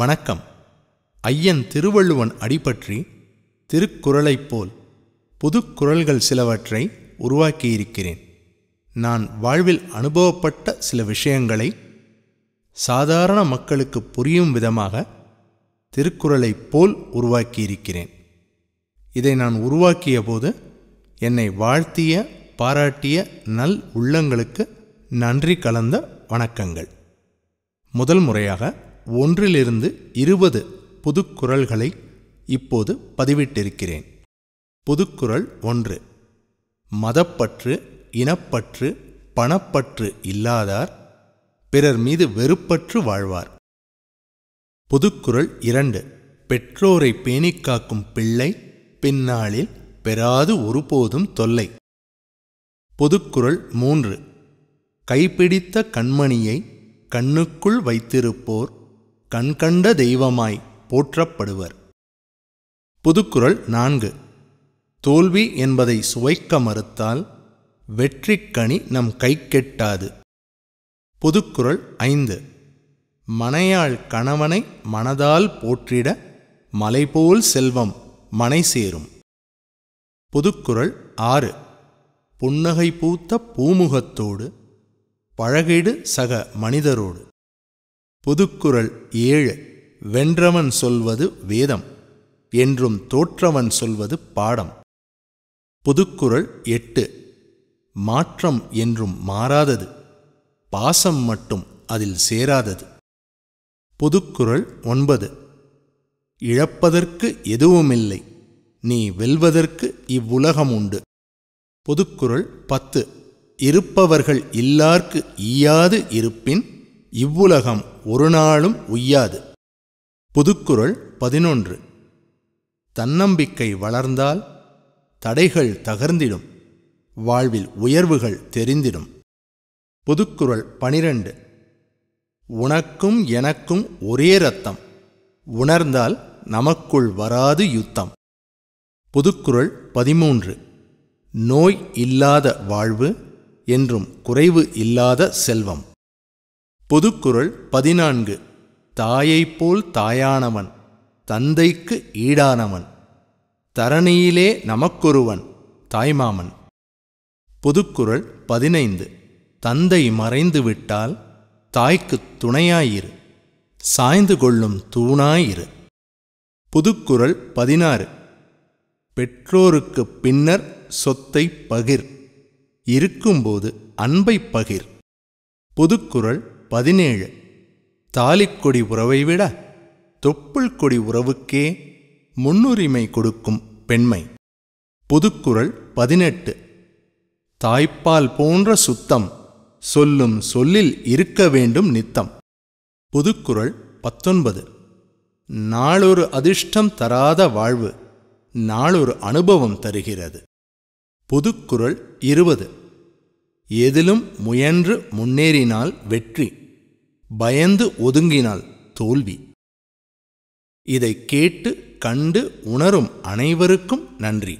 வணக்கம் ஐயன் திருவள்ளுவன் அடிபற்றி திருக்குறளைப் போல் புதுக்குறள்கள் சிலவற்றை உருவாக்கியிருக்கிறேன் நான் வாழ்வில் அனுபவப்பட்ட சில விஷயங்களை சாதாரண மக்களுக்கு புரியும் விதமாக திருக்குறளைப் போல் உருவாக்கியிருக்கிறேன் இதை நான் உருவாக்கிய போது என்னை வாழ்த்திய பாராட்டிய நல் உள்ளங்களுக்கு நன்றி கலந்த வணக்கங்கள் முதல் முறையாக ஒன்றிலிருந்து இருபது புதுக்குரல்களை இப்போது பதிவிட்டிருக்கிறேன் புதுக்குரல் ஒன்று மதப்பற்று இனப்பற்று பணப்பற்று இல்லாதார் பிறர் மீது வெறுப்பற்று வாழ்வார் புதுக்குரல் இரண்டு பெற்றோரை பேணிக்காக்கும் பிள்ளை பின்னாளில் பெறாது ஒருபோதும் தொல்லை பொதுக்குரல் மூன்று கைப்பிடித்த கண்மணியை கண்ணுக்குள் வைத்திருப்போர் கண்கண்ட தெய்வமாய் போற்றப்படுவர் புதுக்குறள் நான்கு தோல்வி என்பதை சுவைக்க மறுத்தால் வெற்றிக்கணி நம் கைக்கெட்டாது புதுக்குறள் ஐந்து மனையாள் கணவனை மனதால் போற்றிட மலைபோல் செல்வம் மனை சேரும் புதுக்குரல் ஆறு புன்னகை பூத்த பூமுகத்தோடு பழகிடு சக மனிதரோடு புதுக்குரல் ஏழு வென்றவன் சொல்வது வேதம் என்றும் தோற்றவன் சொல்வது பாடம் புதுக்குரல் எட்டு மாற்றம் என்றும் மாறாதது பாசம் மட்டும் அதில் சேராதது புதுக்குரல் ஒன்பது இழப்பதற்கு எதுவுமில்லை நீ வெல்வதற்கு இவ்வுலகம் உண்டு புதுக்குரல் பத்து இருப்பவர்கள் இல்லார்க்கு ஈயாது இருப்பின் இவ்வுலகம் ஒரு நாளும் உய்யாது புதுக்குறள் பதினொன்று தன்னம்பிக்கை வளர்ந்தால் தடைகள் தகர்ந்திடும் வாழ்வில் உயர்வுகள் தெரிந்திடும் புதுக்குரல் பனிரெண்டு உனக்கும் எனக்கும் ஒரே ரத்தம் உணர்ந்தால் நமக்குள் வராது யுத்தம் புதுக்குறள் பதிமூன்று நோய் இல்லாத வாழ்வு என்றும் குறைவு இல்லாத செல்வம் பொதுக்குறள் பதினான்கு தாயைப் போல் தாயானவன் தந்தைக்கு ஈடானவன் தரணியிலே நமக்கொருவன் தாய்மாமன் பொதுக்குறள் பதினைந்து தந்தை மறைந்து விட்டால் தாய்க்கு துணையாயிரு சாய்ந்து கொள்ளும் தூணாயிரு புதுக்குரல் பதினாறு பெற்றோருக்கு பின்னர் சொத்தை பகிர் இருக்கும்போது அன்பை பகிர் புதுக்குறள் பதினேழு தாலிக்கொடி உறவை விட தொப்புள் கொடி உறவுக்கே முன்னுரிமை கொடுக்கும் பெண்மை புதுக்குறள் பதினெட்டு தாய்ப்பால் போன்ற சுத்தம் சொல்லும் சொல்லில் இருக்க வேண்டும் நித்தம் புதுக்குரல் பத்தொன்பது நாளொரு அதிர்ஷ்டம் தராத வாழ்வு நாளொரு அனுபவம் தருகிறது புதுக்குறள் இருபது எதிலும் முயன்று முன்னேறினால் வெற்றி பயந்து ஒதுங்கினால் தோல்வி இதை கேட்டு கண்டு உணரும் அனைவருக்கும் நன்றி